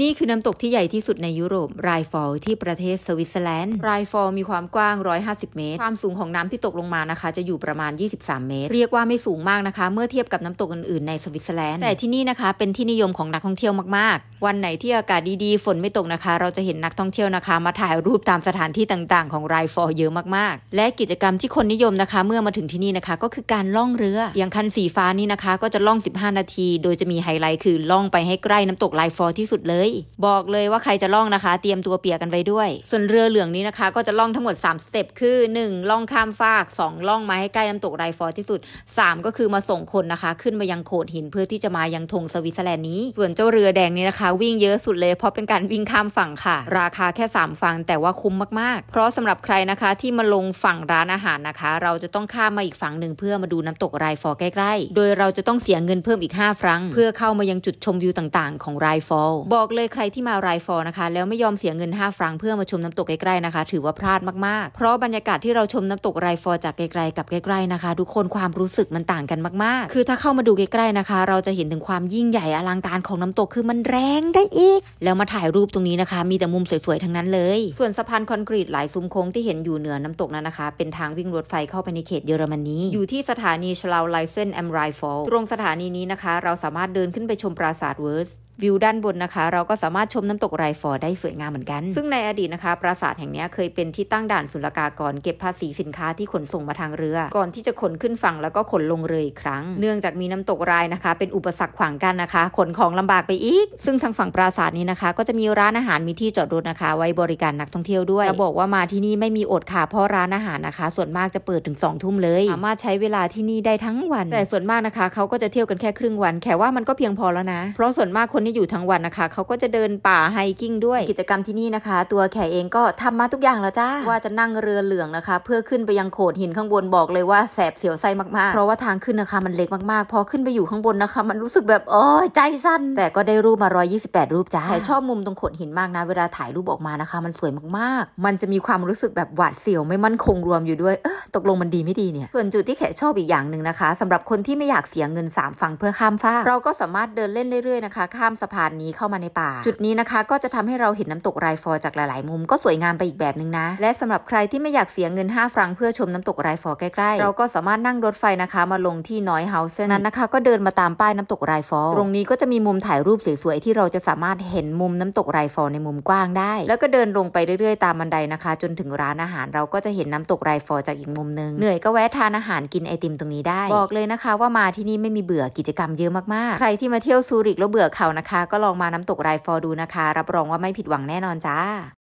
นี่คือน้ำตกที่ใหญ่ที่สุดในยุโรปไรฟอลที่ประเทศสวิตเซอร์แลนด์ไรฟอลมีความกว้าง 150 เมตร ความสูงของน้ำที่ตกลงมานะคะ จะอยู่ประมาณ 23 เมตร เรียกว่าไม่สูงมากนะคะ เมื่อเทียบกับน้ำตกอื่น ๆ ในสวิตเซอร์แลนด์แต่ที่นี่นะคะเป็นที่นิยมของนักท่องเที่ยวมากๆ วันไหนที่อากาศดีๆ ฝนไม่ตกนะคะ เราจะเห็นนักท่องเที่ยวนะคะ มาถ่ายรูปตามสถานที่ต่าง ๆ ของไรฟอลเยอะมาก ๆ และกิจกรรมที่คนนิยมนะคะเมื่อมาถึงที่นี่นะคะก็คือการล่องเรืออย่างคันสีฟ้านี่นะคะก็จะล่อง 15 นาที โดยจะมีไฮไลท์คือล่องไปให้ใกล้น้ำตกไรฟอลที่สุดเลยบอกเลยว่าใครจะล่องนะคะ เตรียมตัวเปียกกันไว้ด้วย ส่วนเรือเหลืองนี้นะคะ ก็จะล่องทั้งหมด3สเต็ปคือ1 ล่องข้ามฟาก 2 ล่องมาให้ใกล้น้ำตกไรฟอร์ที่สุด 3 ก็คือมาส่งคนนะคะ ขึ้นมายังโขดหินเพื่อที่จะมายังธงสวิตเซอร์แลนด์นี้ ส่วนเจ้าเรือแดงนี้นะคะ วิ่งเยอะสุดเลยเพราะเป็นการวิ่งข้ามฝั่งค่ะ ราคาแค่3ฝั่งแต่ว่าคุ้มมากๆ เพราะสำหรับใครนะคะที่มาลงฝั่งร้านอาหารนะคะ เราจะต้องข้ามมาอีกฝั่งหนึ่งเพื่อมาดูน้ำตกไรฟอร์ใกล้ๆโดยเราจะต้องเสียเงินเพิ่มอีก5ฟรังเพื่อเข้ามายังจุดชมวิวต่างๆ ของไรฟอร์บอกเลยใครที่มารายฟอร์นะคะ แล้วไม่ยอมเสียเงิน 5 ฟรังเพื่อมาชมน้ำตกใกล้ๆนะคะถือว่าพลาดมากๆเพราะบรรยากาศที่เราชมน้ำตกไรฟอร์จากไกลๆกับใกล้ๆนะคะทุกคนความรู้สึกมันต่างกันมาก ๆ คือถ้าเข้ามาดูใกล้ๆนะคะ เราจะเห็นถึงความยิ่งใหญ่อลังการของน้ำตกคือมันแรงได้อีกแล้วมาถ่ายรูปตรงนี้นะคะมีแต่มุมสวยๆทั้งนั้นเลย ส่วนสะพานคอนกรีตหลายซุ้มโค้งที่เห็นอยู่เหนือน้ำตกนั้นนะคะ เป็นทางวิ่งรถไฟเข้าไปในเขตเยอรมนีอยู่ที่สถานีชลาวไลเซนแอมไรฟอลตรงสถานีนี้นะคะ เราสามารถเดินขึ้นไปชมปราสาทเวิร์สวิวด้านบนนะคะเราก็สามารถชมน้ำตกไรฟอร์ได้สวยงามเหมือนกันซึ่งในอดีตนะคะ ปราสาทแห่งนี้เคยเป็นที่ตั้งด่านศุลกากร เก็บภาษีสินค้าที่ขนส่งมาทางเรือ ก่อนที่จะขนขึ้นฝั่งแล้วก็ขนลงเรืออีกครั้ง เนื่องจากมีน้ำตกรายนะคะ เป็นอุปสรรคขวางกันนะคะขนของลำบากไปอีก ซึ่งทางฝั่งปราสาทนี้นะคะ ก็จะมีร้านอาหารมีที่จอดรถนะคะ ไว้บริการนักท่องเที่ยวด้วยจะบอกว่ามาที่นี่ไม่มีอดค่ะเพราะร้านอาหารนะคะ ส่วนมากจะเปิดถึง2องทุ่มเลยสามารถใช้เวลาที่นี่ได้ทั้งวันแต่ส่วนมากนะคะ เขาก็จะเที่ยวกันแค่ครึ่งวันแค่ว่ามันก็เพียงพอแล้วนะเพราะส่วนมากคนนที่อยู่ทั้ง วันนะคะ เขาก็จะเดินป่าไฮกิ้งด้วย กิจกรรมที่นี่นะคะ ตัวแขเองก็ทำมาทุกอย่างแล้วจ้าว่าจะนั่งเรือเหลืองนะคะ เพื่อขึ้นไปยังโขดหินข้างบนบอกเลยว่าแสบเสียวไส้มากๆ เพราะว่าทางขึ้นนะคะมันเล็กมากๆพอขึ้นไปอยู่ข้างบนนะคะ มันรู้สึกแบบ โอ้ยใจสั้นแต่ก็ได้รูปมา 128 รูปจ้าแต่ชอบมุมตรงโขดหินมากนะ เวลาถ่ายรูปออกมานะคะ มันสวยมากๆ มันจะมีความรู้สึกแบบหวาดเสียวไม่มั่นคงรวมอยู่ด้วยเออตกลงมันดีไม่ดีเนี่ยส่วนจุดที่แขชอบอีกอย่างหนึ่งนะคะ สำหรับคนที่ไม่อยากเสียเงิน 3 ฝั่งเพื่อข้ามฟาเราก็สามารถเดินเล่นเรื่อยๆ นะคะข้ามามสะพานนี้เข้ามาในป่าจุดนี้นะคะก็จะทำให้เราเห็นน้ำตกไรฟอจากหลาย ๆ มุมก็สวยงามไปอีกแบบหนึ่งนะและสำหรับใครที่ไม่อยากเสียเงิน 5ฟรัง เพื่อชมน้ำตกไรฟอใกล้ ๆ เราก็สามารถนั่งรถไฟนะคะมาลงที่น้อยเฮาส์นั้นนะคะ ก็เดินมาตามป้ายน้ำตกไรฟอตรงนี้ก็จะมีมุมถ่ายรูปสวย ๆ ที่เราจะสามารถเห็นมุมน้ำตกไรฟอในมุมกว้างได้ แล้วก็เดินลงไปเรื่อย ๆ ตามบันไดนะคะ จนถึงร้านอาหารเราก็จะเห็นน้ำตกไรฟอจากอีกมุมหนึ่งเหนื่อยก็แวะทานอาหารกินไอติมตรงนี้ได้ บอกเลยนะคะว่ามาที่นี่ไม่มีเบื่อกิจกรรมเยอะมากๆใครที่มาเที่ยวซูริก แล้วเบื่อเขานะะคะก็ลองมาน้ำตกไรฟอร์ดูนะคะ รับรองว่าไม่ผิดหวังแน่นอนจ้า